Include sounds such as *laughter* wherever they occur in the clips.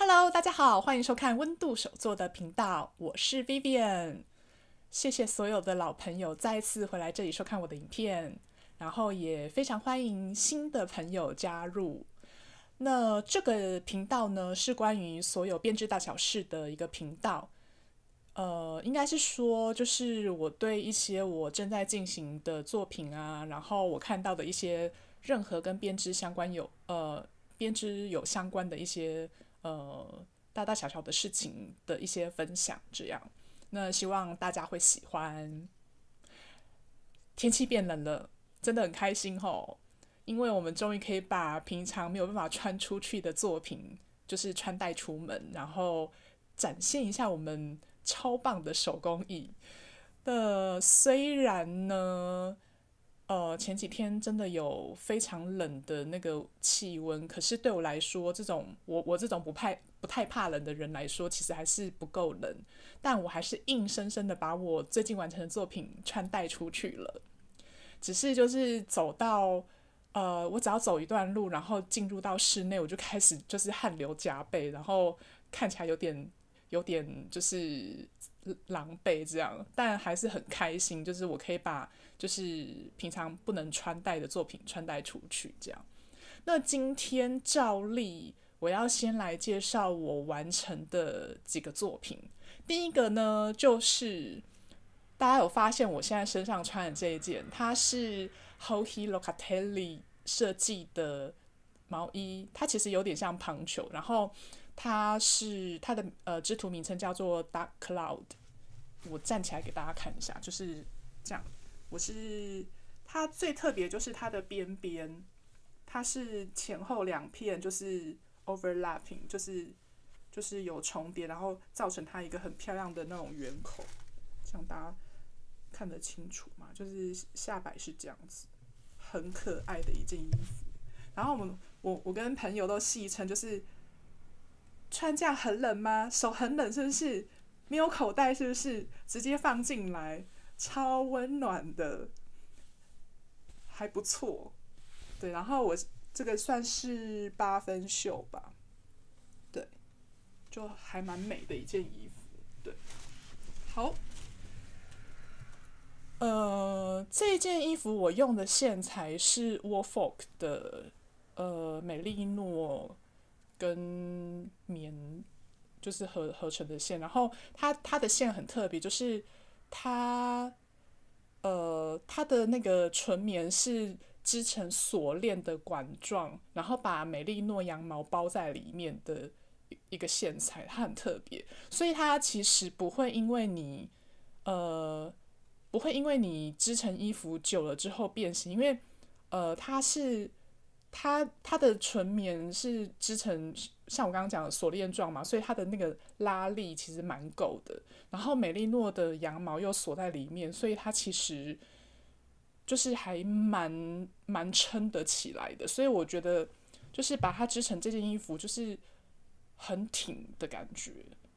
Hello，大家好，欢迎收看温度手作的频道，我是 Vivian。谢谢所有的老朋友再次回来这里收看我的影片，然后也非常欢迎新的朋友加入。那这个频道呢是关于所有编织大小事的一个频道，呃，应该是说就是我对一些我正在进行的作品啊，然后我看到的一些任何跟编织相关有呃编织有相关的一些。呃，大大小小的事情的一些分享，这样，那希望大家会喜欢。天气变冷了，真的很开心吼，因为我们终于可以把平常没有办法穿出去的作品，就是穿戴出门，然后展现一下我们超棒的手工艺。的虽然呢。呃，前几天真的有非常冷的那个气温，可是对我来说，这种我我这种不太不太怕冷的人来说，其实还是不够冷。但我还是硬生生的把我最近完成的作品穿戴出去了。只是就是走到呃，我只要走一段路，然后进入到室内，我就开始就是汗流浃背，然后看起来有点有点就是狼狈这样，但还是很开心，就是我可以把。就是平常不能穿戴的作品，穿戴出去这样。那今天照例，我要先来介绍我完成的几个作品。第一个呢，就是大家有发现，我现在身上穿的这一件，它是 h o h i Locatelli 设计的毛衣，它其实有点像棒球，然后它是它的呃织图名称叫做 Dark Cloud。我站起来给大家看一下，就是这样。我是它最特别，就是它的边边，它是前后两片，就是 overlapping，就是就是有重叠，然后造成它一个很漂亮的那种圆口，这样大家看得清楚嘛？就是下摆是这样子，很可爱的一件衣服。然后我们我我跟朋友都戏称，就是穿这样很冷吗？手很冷是不是？没有口袋是不是？直接放进来。超温暖的，还不错，对。然后我这个算是八分袖吧，对，就还蛮美的一件衣服，对。好，呃，这件衣服我用的线材是 Wolfolk 的，呃，美丽诺跟棉，就是合合成的线。然后它它的线很特别，就是。它，呃，它的那个纯棉是织成锁链的管状，然后把美丽诺羊毛包在里面的一个线材，它很特别，所以它其实不会因为你，呃，不会因为你织成衣服久了之后变形，因为，呃，它是。它它的纯棉是织成像我刚刚讲的锁链状嘛，所以它的那个拉力其实蛮够的。然后美丽诺的羊毛又锁在里面，所以它其实就是还蛮蛮撑得起来的。所以我觉得就是把它织成这件衣服，就是很挺的感觉。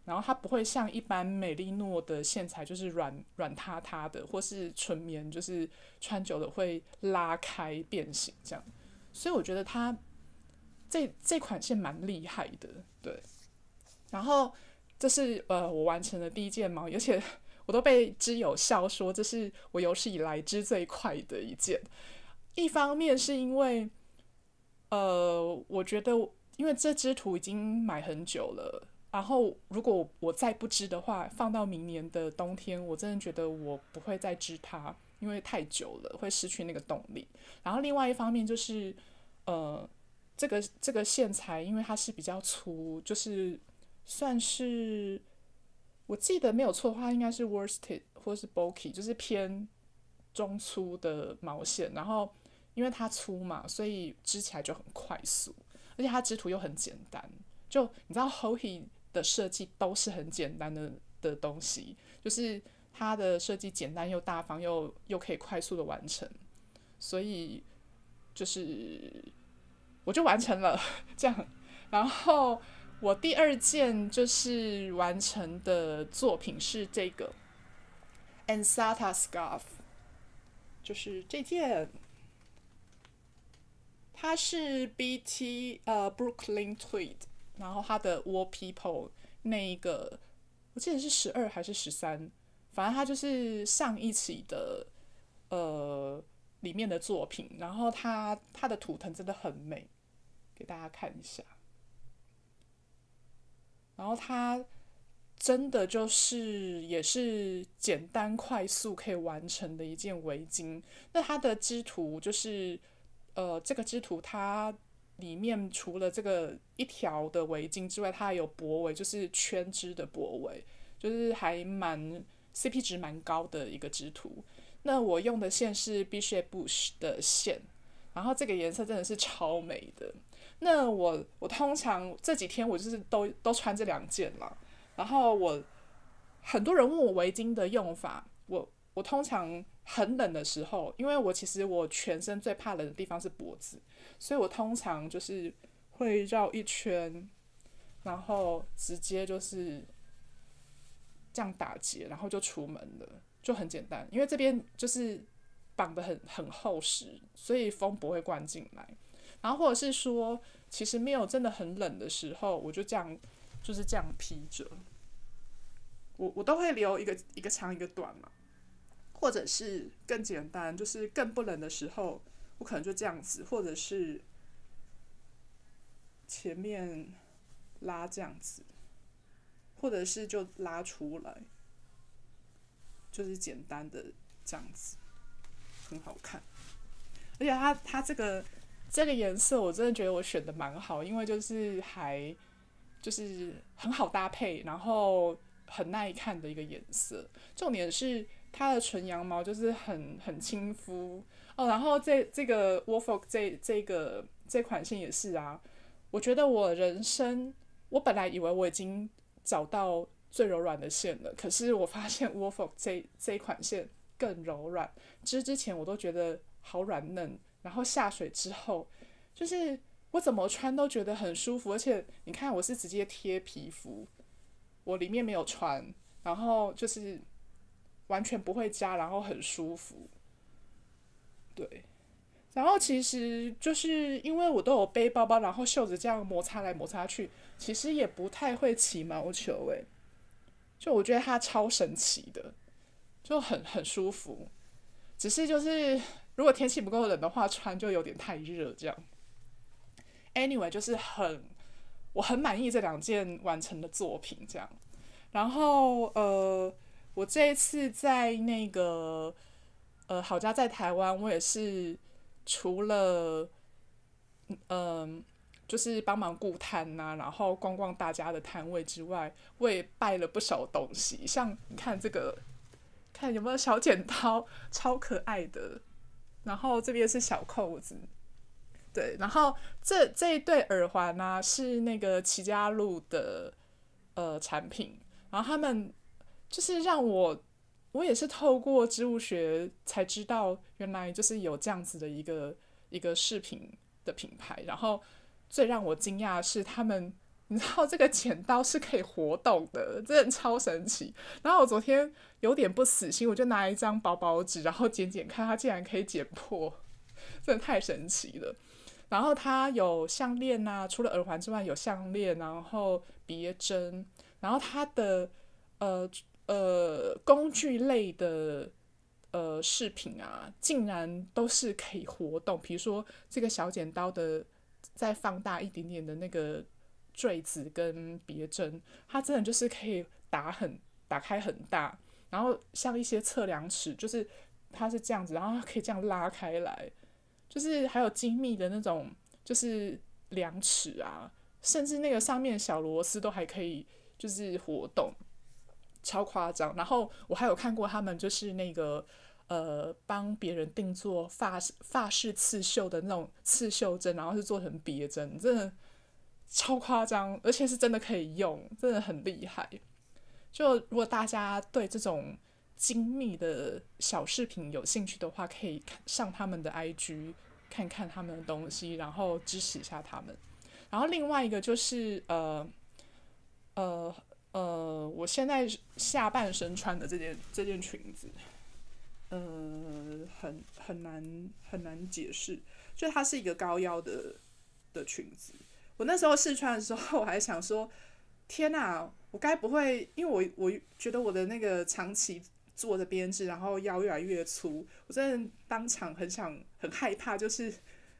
然后它不会像一般美丽诺的线材就是软软塌塌的，或是纯棉就是穿久了会拉开变形这样。所以我觉得它这这款是蛮厉害的，对。然后这是呃我完成的第一件毛，而且我都被织友笑说这是我有史以来织最快的一件。一方面是因为呃，我觉得因为这只图已经买很久了，然后如果我再不织的话，放到明年的冬天，我真的觉得我不会再织它。因为太久了会失去那个动力，然后另外一方面就是，呃，这个这个线材因为它是比较粗，就是算是我记得没有错的话，应该是 worsted 或是 bulky，就是偏中粗的毛线。然后因为它粗嘛，所以织起来就很快速，而且它织图又很简单。就你知道 h o b i 的设计都是很简单的的东西，就是。它的设计简单又大方，又又可以快速的完成，所以就是我就完成了 *laughs* 这样。然后我第二件就是完成的作品是这个 a n s a t a Scarf，就是这件，它是 B T 呃 Brooklyn Tweed，然后它的 Wall People 那一个，我记得是十二还是十三。反正它就是上一期的，呃，里面的作品。然后它它的图腾真的很美，给大家看一下。然后它真的就是也是简单快速可以完成的一件围巾。那它的织图就是，呃，这个织图它里面除了这个一条的围巾之外，它还有脖围，就是圈织的脖围，就是还蛮。CP 值蛮高的一个织图，那我用的线是 Bishop Bush 的线，然后这个颜色真的是超美的。那我我通常这几天我就是都都穿这两件了。然后我很多人问我围巾的用法，我我通常很冷的时候，因为我其实我全身最怕冷的地方是脖子，所以我通常就是会绕一圈，然后直接就是。这样打结，然后就出门了，就很简单。因为这边就是绑的很很厚实，所以风不会灌进来。然后或者是说，其实没有真的很冷的时候，我就这样，就是这样披着。我我都会留一个一个长一个短嘛，或者是更简单，就是更不冷的时候，我可能就这样子，或者是前面拉这样子。或者是就拉出来，就是简单的这样子，很好看。而且它它这个这个颜色我真的觉得我选的蛮好，因为就是还就是很好搭配，然后很耐看的一个颜色。重点是它的纯羊毛就是很很亲肤哦。然后这这个 w o l f o l k 这这个这款线也是啊，我觉得我人生我本来以为我已经。找到最柔软的线了，可是我发现 w o l f o k 这这一款线更柔软。织之前我都觉得好软嫩，然后下水之后，就是我怎么穿都觉得很舒服，而且你看我是直接贴皮肤，我里面没有穿，然后就是完全不会扎，然后很舒服，对。然后其实就是因为我都有背包包，然后袖子这样摩擦来摩擦去，其实也不太会起毛球诶，就我觉得它超神奇的，就很很舒服，只是就是如果天气不够冷的话，穿就有点太热这样。Anyway，就是很我很满意这两件完成的作品这样。然后呃，我这一次在那个呃好家在台湾，我也是。除了，嗯，就是帮忙顾摊呐，然后逛逛大家的摊位之外，我也拜了不少东西。像你看这个，看有没有小剪刀，超可爱的。然后这边是小扣子，对。然后这这一对耳环呢，是那个齐家路的呃产品。然后他们就是让我。我也是透过植物学才知道，原来就是有这样子的一个一个饰品的品牌。然后最让我惊讶的是，他们你知道这个剪刀是可以活动的，真的超神奇。然后我昨天有点不死心，我就拿一张薄薄纸，然后剪剪看，它竟然可以剪破，真的太神奇了。然后它有项链啊，除了耳环之外，有项链，然后别针，然后它的呃。呃，工具类的呃饰品啊，竟然都是可以活动。比如说这个小剪刀的，再放大一点点的那个坠子跟别针，它真的就是可以打很打开很大。然后像一些测量尺，就是它是这样子，然后可以这样拉开来，就是还有精密的那种，就是量尺啊，甚至那个上面小螺丝都还可以，就是活动。超夸张！然后我还有看过他们，就是那个呃，帮别人定做发发饰刺绣的那种刺绣针，然后是做成别针，真的超夸张，而且是真的可以用，真的很厉害。就如果大家对这种精密的小饰品有兴趣的话，可以上他们的 IG 看看他们的东西，然后支持一下他们。然后另外一个就是呃呃。呃，我现在下半身穿的这件这件裙子，呃，很很难很难解释，就它是一个高腰的的裙子。我那时候试穿的时候，我还想说，天哪，我该不会因为我我觉得我的那个长期坐着编制，然后腰越来越粗，我真的当场很想很害怕，就是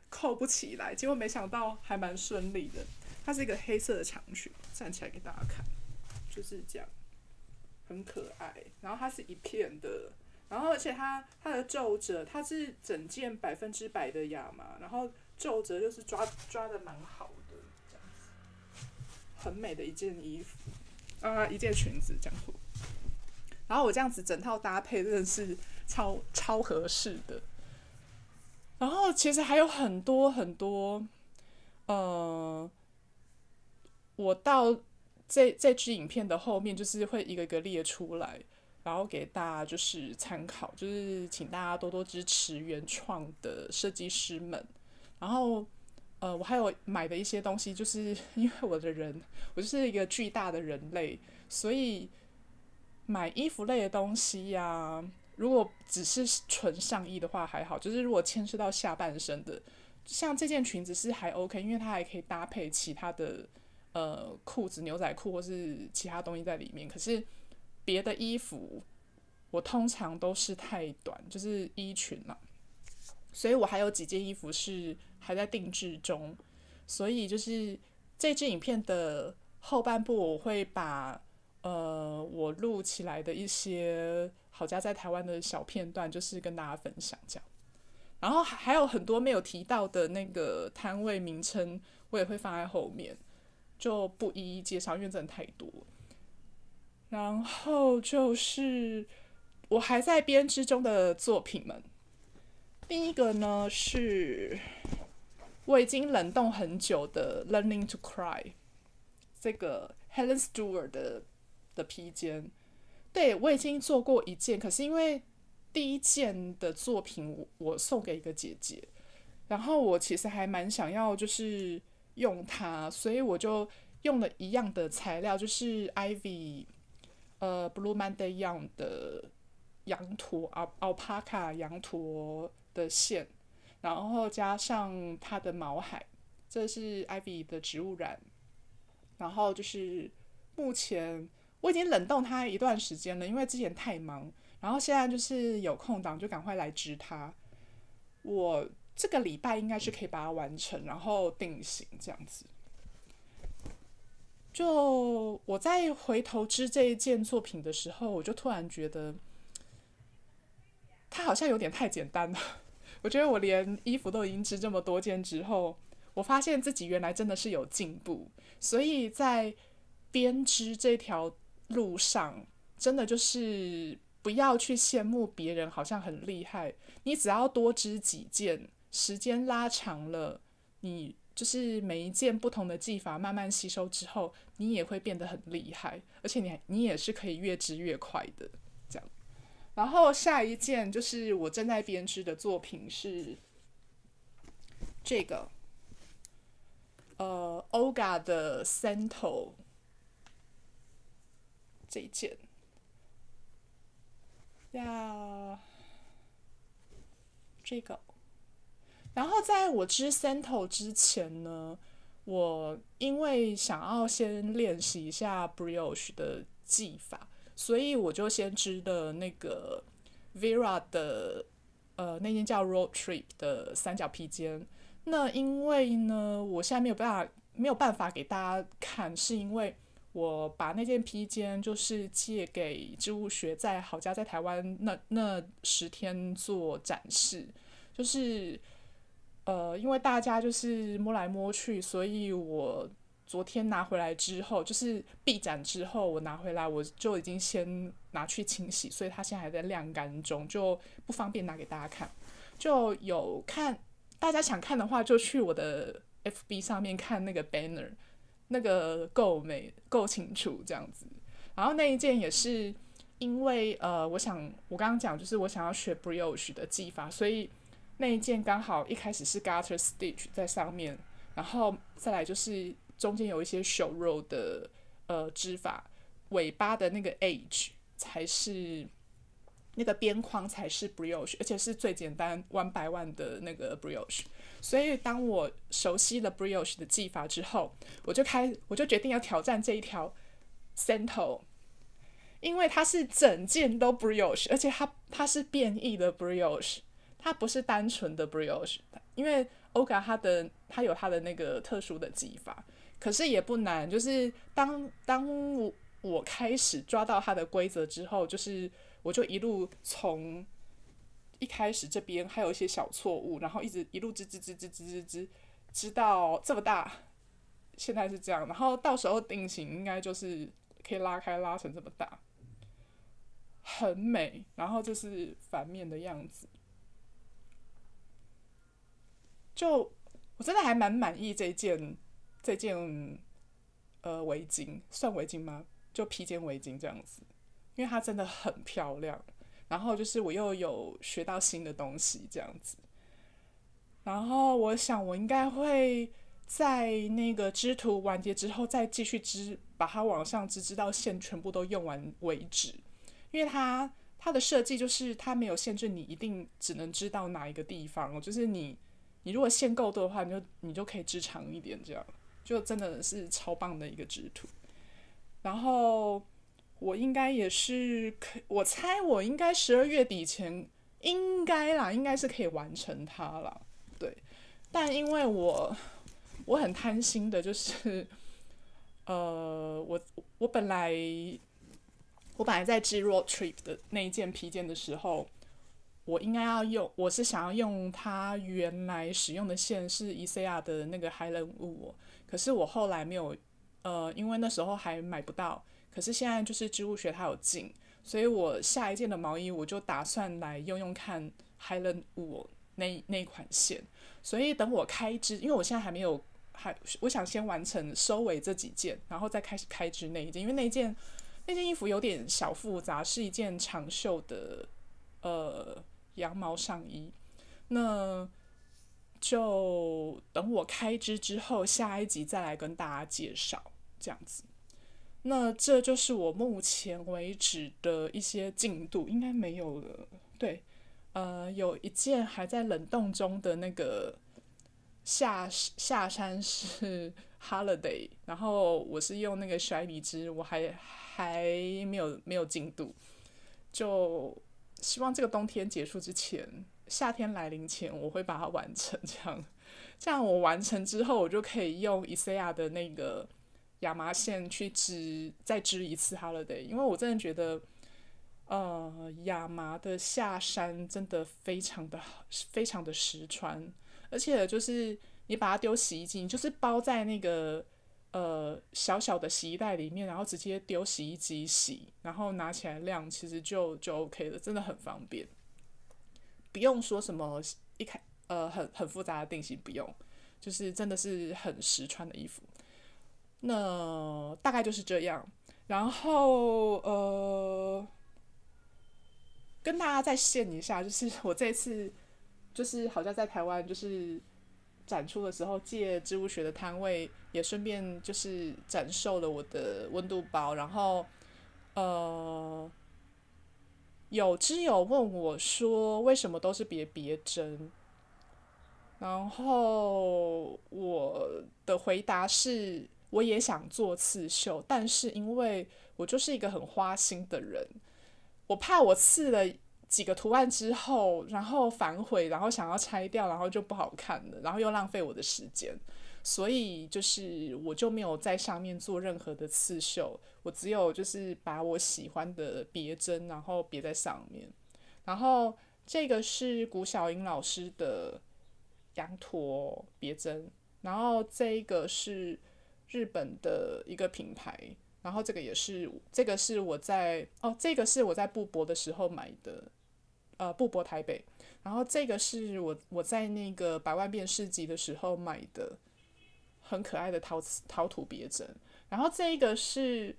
扣不起来。结果没想到还蛮顺利的，它是一个黑色的长裙，站起来给大家看。就是这样，很可爱。然后它是一片的，然后而且它它的皱褶，它是整件百分之百的亚麻，然后皱褶就是抓抓的蛮好的，这样子，很美的一件衣服啊，一件裙子，这样子。然后我这样子整套搭配真的是超超合适的。然后其实还有很多很多，呃，我到。在这支影片的后面，就是会一个一个列出来，然后给大家就是参考，就是请大家多多支持原创的设计师们。然后，呃，我还有买的一些东西，就是因为我的人，我就是一个巨大的人类，所以买衣服类的东西呀，如果只是纯上衣的话还好，就是如果牵涉到下半身的，像这件裙子是还 OK，因为它还可以搭配其他的。呃，裤子、牛仔裤或是其他东西在里面。可是别的衣服我通常都是太短，就是衣裙嘛。所以我还有几件衣服是还在定制中。所以就是这支影片的后半部，我会把呃我录起来的一些好家在台湾的小片段，就是跟大家分享这样。然后还有很多没有提到的那个摊位名称，我也会放在后面。就不一一介绍，因为真的太多。然后就是我还在编织中的作品们。第一个呢是，我已经冷冻很久的《Learning to Cry》这个 Helen Stewart 的的披肩。对我已经做过一件，可是因为第一件的作品我我送给一个姐姐，然后我其实还蛮想要，就是。用它，所以我就用了一样的材料，就是 Ivy，呃，Blue Monday Young 的羊驼啊，Alpaca 羊驼的线，然后加上它的毛海，这是 Ivy 的植物染，然后就是目前我已经冷冻它一段时间了，因为之前太忙，然后现在就是有空档就赶快来织它，我。这个礼拜应该是可以把它完成，然后定型这样子。就我在回头织这一件作品的时候，我就突然觉得它好像有点太简单了。*laughs* 我觉得我连衣服都已经织这么多件之后，我发现自己原来真的是有进步。所以在编织这条路上，真的就是不要去羡慕别人好像很厉害，你只要多织几件。时间拉长了，你就是每一件不同的技法慢慢吸收之后，你也会变得很厉害，而且你你也是可以越织越快的这样。然后下一件就是我正在编织的作品是这个，呃，Oga 的三头这一件，要这个。然后在我织 s a n t o 之前呢，我因为想要先练习一下 brioche 的技法，所以我就先织的那个 vira 的呃那件叫 road trip 的三角披肩。那因为呢，我现在没有办法没有办法给大家看，是因为我把那件披肩就是借给植物学在好家在台湾那那十天做展示，就是。呃，因为大家就是摸来摸去，所以我昨天拿回来之后，就是闭展之后我拿回来，我就已经先拿去清洗，所以它现在还在晾干中，就不方便拿给大家看。就有看大家想看的话，就去我的 FB 上面看那个 banner，那个够美够清楚这样子。然后那一件也是因为呃，我想我刚刚讲就是我想要学 brioche 的技法，所以。那一件刚好一开始是 garter stitch 在上面，然后再来就是中间有一些 show row 的呃织法，尾巴的那个 edge 才是那个边框才是 brioche，而且是最简单 one 百万的那个 brioche。所以当我熟悉了 brioche 的技法之后，我就开我就决定要挑战这一条 c e n t o 因为它是整件都 brioche，而且它它是变异的 brioche。它不是单纯的 brioche，因为 oka 它的它有它的那个特殊的技法，可是也不难。就是当当我我开始抓到它的规则之后，就是我就一路从一开始这边还有一些小错误，然后一直一路吱吱吱吱吱吱吱，直到这么大，现在是这样。然后到时候定型应该就是可以拉开拉成这么大，很美。然后就是反面的样子。就我真的还蛮满意这件，这件呃围巾算围巾吗？就披肩围巾这样子，因为它真的很漂亮。然后就是我又有学到新的东西这样子。然后我想我应该会在那个织图完结之后再继续织，把它往上织，织到线全部都用完为止。因为它它的设计就是它没有限制你一定只能织到哪一个地方，就是你。你如果限购多的话，你就你就可以织长一点，这样就真的是超棒的一个织图。然后我应该也是，我猜我应该十二月底前应该啦，应该是可以完成它了。对，但因为我我很贪心的，就是呃，我我本来我本来在织 road trip 的那一件披肩的时候。我应该要用，我是想要用它原来使用的线是 E C R 的那个 h h l a n Woo，可是我后来没有，呃，因为那时候还买不到。可是现在就是织物学它有进，所以我下一件的毛衣我就打算来用用看 h h l a n Woo 那那一款线。所以等我开支，因为我现在还没有还，我想先完成收尾这几件，然后再开始开支那一件，因为那件那件衣服有点小复杂，是一件长袖的，呃。羊毛上衣，那就等我开支之后，下一集再来跟大家介绍这样子。那这就是我目前为止的一些进度，应该没有了。对，呃，有一件还在冷冻中的那个下下山是 *laughs* holiday，然后我是用那个甩米汁，我还还没有没有进度，就。希望这个冬天结束之前，夏天来临前，我会把它完成。这样，这样我完成之后，我就可以用伊赛亚的那个亚麻线去织，再织一次 holiday。因为我真的觉得，呃，亚麻的下山真的非常的非常的实穿，而且就是你把它丢洗衣机，就是包在那个。呃，小小的洗衣袋里面，然后直接丢洗衣机洗，然后拿起来晾，其实就就 OK 了，真的很方便，不用说什么一开呃很很复杂的定型，不用，就是真的是很实穿的衣服，那大概就是这样，然后呃，跟大家再现一下，就是我这次就是好像在台湾就是。展出的时候借植物学的摊位，也顺便就是展售了我的温度包。然后，呃，有知友问我说：“为什么都是别别针？”然后我的回答是：“我也想做刺绣，但是因为我就是一个很花心的人，我怕我刺了。”几个图案之后，然后反悔，然后想要拆掉，然后就不好看了，然后又浪费我的时间，所以就是我就没有在上面做任何的刺绣，我只有就是把我喜欢的别针然后别在上面，然后这个是谷小英老师的羊驼别针，然后这一个是日本的一个品牌，然后这个也是这个是我在哦这个是我在布博的时候买的。呃，布帛台北，然后这个是我我在那个百万变市集的时候买的，很可爱的陶瓷陶土别针，然后这个是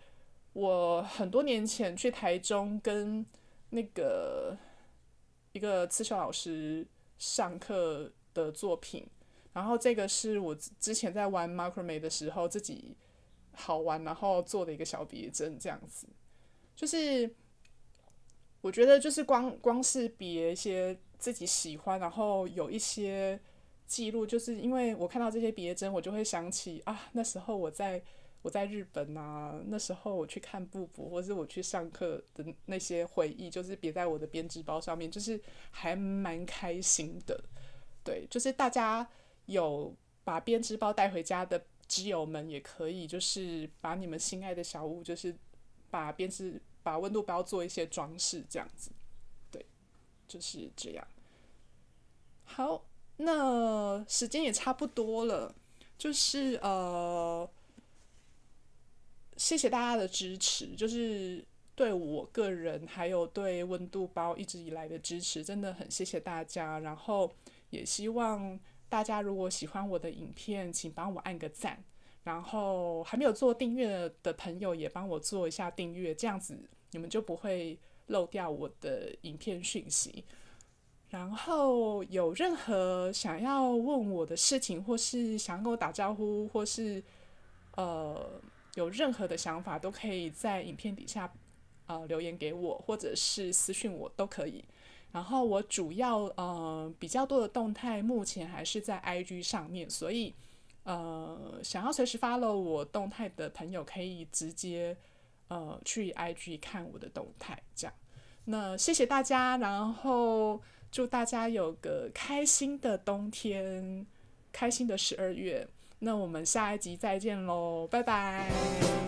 我很多年前去台中跟那个一个刺绣老师上课的作品，然后这个是我之前在玩 m a r m e 的时候自己好玩然后做的一个小别针这样子，就是。我觉得就是光光是别一些自己喜欢，然后有一些记录，就是因为我看到这些别针，我就会想起啊，那时候我在我在日本呐，那时候我去看布布，或是我去上课的那些回忆，就是别在我的编织包上面，就是还蛮开心的。对，就是大家有把编织包带回家的基友们也可以，就是把你们心爱的小物，就是把编织。把温度包做一些装饰，这样子，对，就是这样。好，那时间也差不多了，就是呃，谢谢大家的支持，就是对我个人还有对温度包一直以来的支持，真的很谢谢大家。然后也希望大家如果喜欢我的影片，请帮我按个赞。然后还没有做订阅的朋友，也帮我做一下订阅，这样子你们就不会漏掉我的影片讯息。然后有任何想要问我的事情，或是想跟我打招呼，或是呃有任何的想法，都可以在影片底下呃留言给我，或者是私讯我都可以。然后我主要呃比较多的动态，目前还是在 IG 上面，所以。呃，想要随时 follow 我动态的朋友，可以直接呃去 IG 看我的动态，这样。那谢谢大家，然后祝大家有个开心的冬天，开心的十二月。那我们下一集再见喽，拜拜。